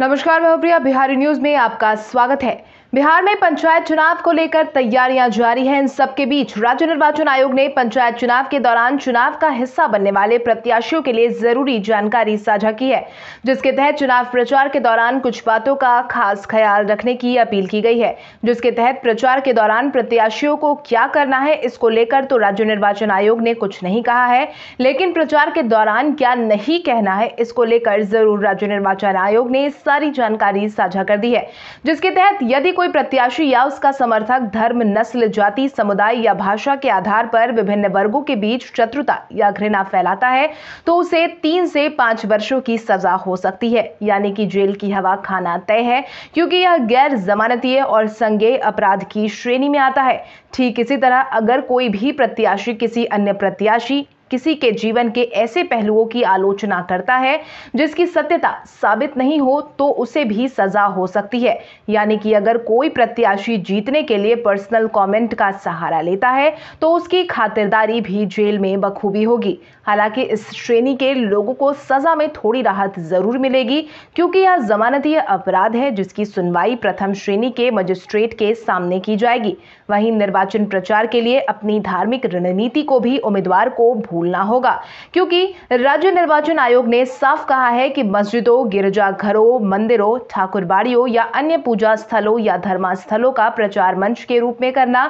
नमस्कार मैं प्रिया बिहारी न्यूज में आपका स्वागत है बिहार में पंचायत चुनाव को लेकर तैयारियां जारी हैं इन सबके बीच राज्य निर्वाचन आयोग ने पंचायत चुनाव के दौरान चुनाव का हिस्सा बनने वाले प्रत्याशियों के लिए जरूरी जानकारी साझा की है जिसके तहत चुनाव प्रचार के दौरान कुछ बातों का खास ख्याल रखने की अपील की गई है जिसके तहत प्रचार के दौरान प्रत्याशियों को क्या करना है इसको लेकर तो राज्य निर्वाचन आयोग ने कुछ नहीं कहा है लेकिन प्रचार के दौरान क्या नहीं कहना है इसको लेकर जरूर राज्य निर्वाचन आयोग ने सारी जानकारी साझा कर दी है जिसके तहत यदि कोई प्रत्याशी या उसका समर्थक धर्म नस्ल जाति समुदाय या भाषा के आधार पर विभिन्न वर्गों के बीच शत्रुता या घृणा फैलाता है तो उसे तीन से पांच वर्षों की सजा हो सकती है यानी कि जेल की हवा खाना तय है क्योंकि यह गैर जमानतीय और संज्ञेय अपराध की श्रेणी में आता है ठीक इसी तरह अगर कोई भी प्रत्याशी किसी अन्य प्रत्याशी किसी के जीवन के ऐसे पहलुओं की आलोचना करता है जिसकी सत्यता साबित नहीं हो तो उसे भी सजा हो सकती है यानी कि अगर कोई प्रत्याशी जीतने के लिए पर्सनल कमेंट का सहारा लेता है तो उसकी खातिरदारी भी जेल में बखूबी होगी हालांकि इस श्रेणी के लोगों को सजा में थोड़ी राहत जरूर मिलेगी क्योंकि यह जमानती अपराध है जिसकी सुनवाई प्रथम श्रेणी के मजिस्ट्रेट के सामने की जाएगी वहीं निर्वाचन प्रचार के लिए अपनी धार्मिक रणनीति को भी उम्मीदवार को भूलना होगा क्योंकि राज्य निर्वाचन आयोग ने साफ कहा है कि मस्जिदों गिरजाघरों मंदिरों ठाकुरबाड़ियों या अन्य पूजा स्थलों या धर्मास्थलों का प्रचार मंच के रूप में करना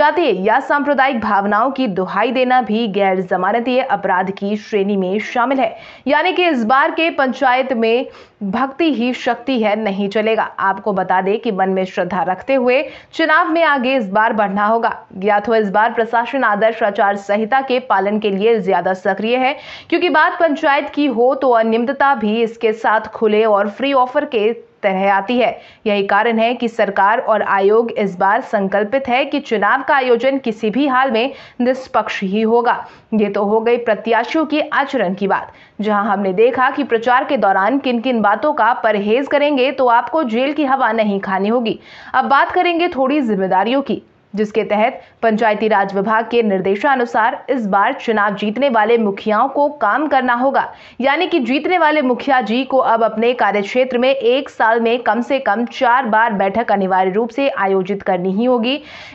जातीय या सांप्रदायिक भावनाओं की दुहाई देना भी गैर जमानती अपराध की श्रेणी में शामिल है यानी कि इस बार के पंचायत में भक्ति ही शक्ति है नहीं चलेगा आपको बता दें कि मन में श्रद्धा रखते हुए चुनाव में आगे इस बार बढ़ना होगा ज्ञात हो इस बार प्रशासन आदर्श आचार संहिता के पालन के लिए ज्यादा सक्रिय है क्योंकि बात पंचायत की हो तो अनियमितता भी इसके साथ खुले और फ्री ऑफर के तरह आती है यही कारण है कि सरकार और आयोग इस बार संकल्पित है कि चुनाव का आयोजन किसी भी हाल में निष्पक्ष ही होगा ये तो हो गई प्रत्याशियों के आचरण की बात जहां हमने देखा कि प्रचार के दौरान किन किन बातों का परहेज करेंगे तो आपको जेल की हवा नहीं खानी होगी अब बात करेंगे थोड़ी जिम्मेदारियों की जिसके तहत पंचायती राज विभाग के निर्देशानुसार इस बार चुनाव जीतने वाले मुखियाओं को काम करना होगा यानी कि जीतने वाले मुखिया जी को अब अपने कार्यक्षेत्र में एक साल में कम से कम चार बार बैठक अनिवार्य रूप से आयोजित करनी ही होगी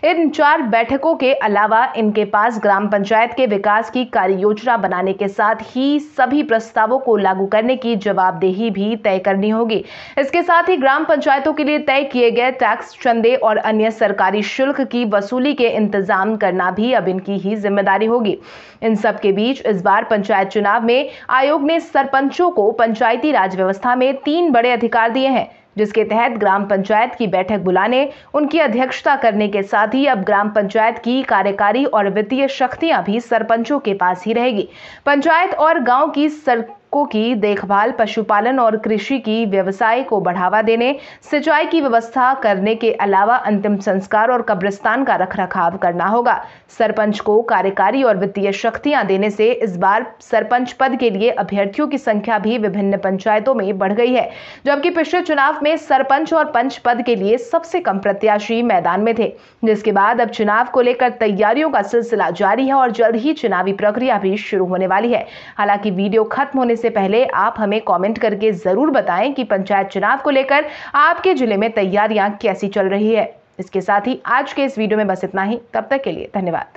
इन चार बैठकों के अलावा इनके पास ग्राम पंचायत के विकास की कार्य योजना बनाने के साथ ही सभी प्रस्तावों को लागू करने की जवाबदेही भी तय करनी होगी इसके साथ ही ग्राम पंचायतों के लिए तय किए गए टैक्स चंदे और अन्य सरकारी शुल्क की की वसूली के इंतजाम करना भी अब इनकी ही जिम्मेदारी होगी इन सब के बीच इस बार पंचायत चुनाव में आयोग ने सरपंचों को पंचायती राज व्यवस्था में तीन बड़े अधिकार दिए हैं जिसके तहत ग्राम पंचायत की बैठक बुलाने उनकी अध्यक्षता करने के साथ ही अब ग्राम पंचायत की कार्यकारी और वित्तीय शक्तियां भी सरपंचों के पास ही रहेगी पंचायत और गांव की सर दशकों की देखभाल पशुपालन और कृषि की व्यवसाय को बढ़ावा देने सिंचाई की व्यवस्था करने के अलावा अंतिम संस्कार और कब्रिस्तान का रख रखाव करना होगा सरपंच को कार्यकारी और वित्तीय शक्तियां देने से इस बार सरपंच पद के लिए अभ्यर्थियों की संख्या भी विभिन्न पंचायतों में बढ़ गई है जबकि पिछले चुनाव में सरपंच और पंच पद के लिए सबसे कम प्रत्याशी मैदान में थे जिसके बाद अब चुनाव को लेकर तैयारियों का सिलसिला जारी है और जल्द ही चुनावी प्रक्रिया भी शुरू होने वाली है हालांकि वीडियो खत्म होने से उससे पहले आप हमें कमेंट करके ज़रूर बताएं कि पंचायत चुनाव को लेकर आपके ज़िले में तैयारियां कैसी चल रही है इसके साथ ही आज के इस वीडियो में बस इतना ही तब तक के लिए धन्यवाद